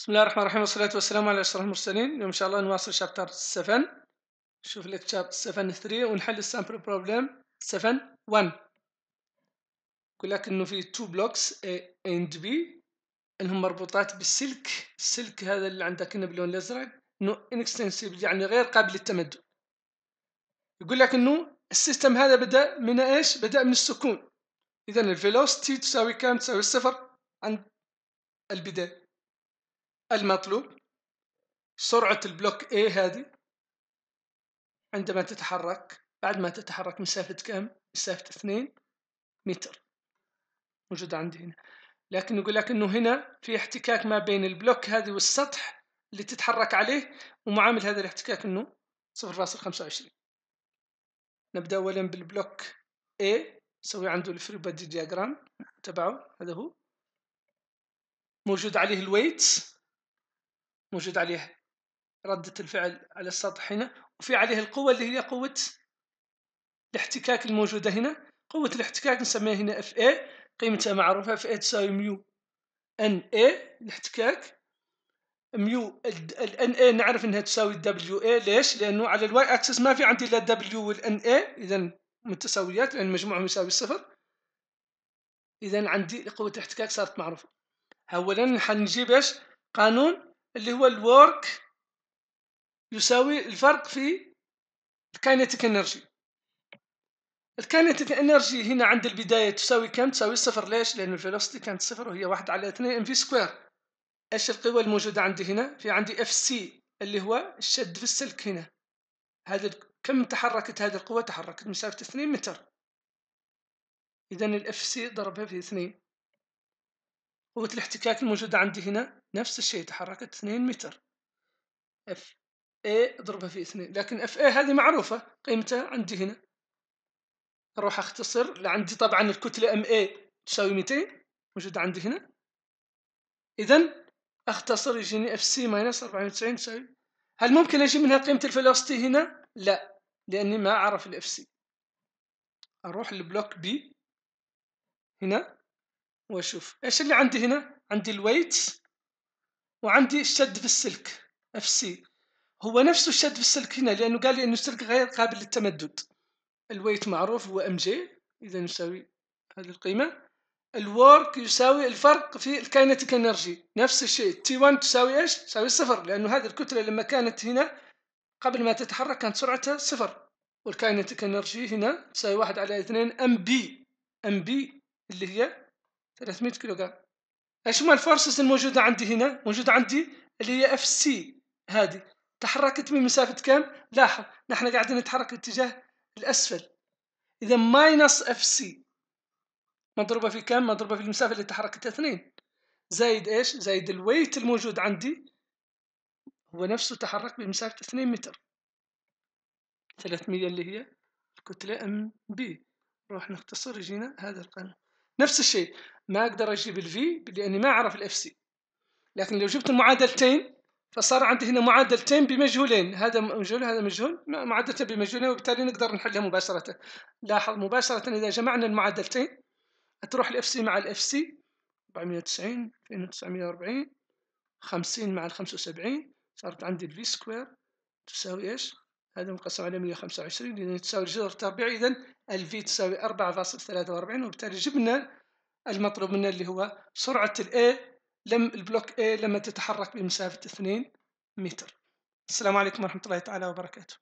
بسم الله الرحمن الرحيم والصلاة والسلام على أشرف المرسلين اليوم إن شاء الله نواصل شابتر 7 نشوف لك شابتر 7 3 ونحل السامبل بروبلم 7 1 يقول لك إنه في تو بلوكس A and B إنهم مربوطات بالسلك السلك هذا اللي عندك هنا باللون الأزرق إنه inextensible يعني غير قابل للتمدد يقول لك إنه السيستم هذا بدأ من إيش؟ بدأ من السكون إذا الفيلوستي تساوي كام؟ تساوي الصفر عند البداية المطلوب سرعة البلوك A هذه عندما تتحرك بعد ما تتحرك مسافة كم؟ مسافة اثنين متر موجودة عندي هنا لكن يقول لك انه هنا في احتكاك ما بين البلوك هذه والسطح اللي تتحرك عليه ومعامل هذا الاحتكاك انه 0.25 نبدأ اولا بالبلوك A نسوي عنده الفري بادي دياجرام تبعه هذا هو موجود عليه الويت موجود عليه ردة الفعل على السطح هنا وفي عليه القوة اللي هي قوة الاحتكاك الموجودة هنا قوة الاحتكاك نسميها هنا اف اي قيمتها معروفة اف اي تساوي ميو ان اي الاحتكاك ميو ان اي نعرف انها تساوي دبليو اي ليش؟ لانه على الواي اكسس ما في عندي الا دبليو ان اي اذا متساويات لان مجموعهم يساوي صفر اذا عندي قوة الاحتكاك صارت معروفة اولا حنجيب ايش؟ قانون اللي هو الورك يساوي الفرق في الكاينيتيك انرجي الكاينيتيك انرجي هنا عند البداية تساوي كم تساوي صفر ليش لأن الفيلوسيتي كانت صفر وهي واحد على اثنين ام في سكوير ايش القوى الموجودة عندي هنا في عندي اف سي اللي هو الشد في السلك هنا هذا كم تحركت هذه القوة تحركت مسافة اثنين متر إذا الاف سي ضربها في اثنين قوة الاحتكاك الموجودة عندي هنا نفس الشيء تحركت 2 متر اف اي اضربها في اثنين لكن اف اي هذه معروفة قيمتها عندي هنا اروح اختصر لعندي طبعا الكتلة ام اي تساوي 200 موجودة عندي هنا اذا اختصر يجيني اف سي ماينس 94 تساوي هل ممكن اجيب منها قيمة الفيلوستي هنا؟ لا لاني ما اعرف الاف سي اروح للبلوك بي هنا واشوف ايش اللي عندي هنا عندي الويت وعندي الشد في السلك اف سي هو نفسه الشد في السلك هنا لانه قال لي انه السلك غير قابل للتمدد الويت معروف هو ام جي اذا يساوي هذه القيمه الورك يساوي الفرق في الكاينتيك انرجي نفس الشيء تي 1 تساوي ايش تساوي صفر لانه هذه الكتله لما كانت هنا قبل ما تتحرك كانت سرعتها صفر والكاينتيك انرجي هنا تساوي واحد على اثنين ام بي ام بي اللي هي 300 كيلوغرام مال الفورسز الموجودة عندي هنا موجودة عندي اللي هي اف سي هذه تحركت من مسافة كم لاحظ نحن قاعدين نتحرك باتجاه الاسفل اذا ماينس اف سي مضروبة في كم مضروبة في المسافة اللي تحركتها اثنين زايد ايش زايد الويت الموجود عندي هو نفسه تحرك بمسافة اثنين متر 300 اللي هي الكتلة ام بي نروح نختصر يجينا هذا القانون نفس الشيء ما اقدر اجيب الفي لاني ما اعرف الاف سي لكن لو جبت المعادلتين فصار عندي هنا معادلتين بمجهولين هذا مجهول هذا مجهول معادلتين بمجهولين وبالتالي نقدر نحلها مباشرة لاحظ مباشرة إذا جمعنا المعادلتين تروح الاف سي مع الاف سي 490 2940 50 مع ال 75 صارت عندي الفي سكوير تساوي ايش هذا مقسم على 125 لأن تساوي الجذر التربيعي إذا الفي تساوي 4.43 وبالتالي جبنا المطلوب منا اللي هو سرعة الـ A لم البلوك A لما تتحرك بمسافة 2 متر السلام عليكم ورحمة الله تعالى وبركاته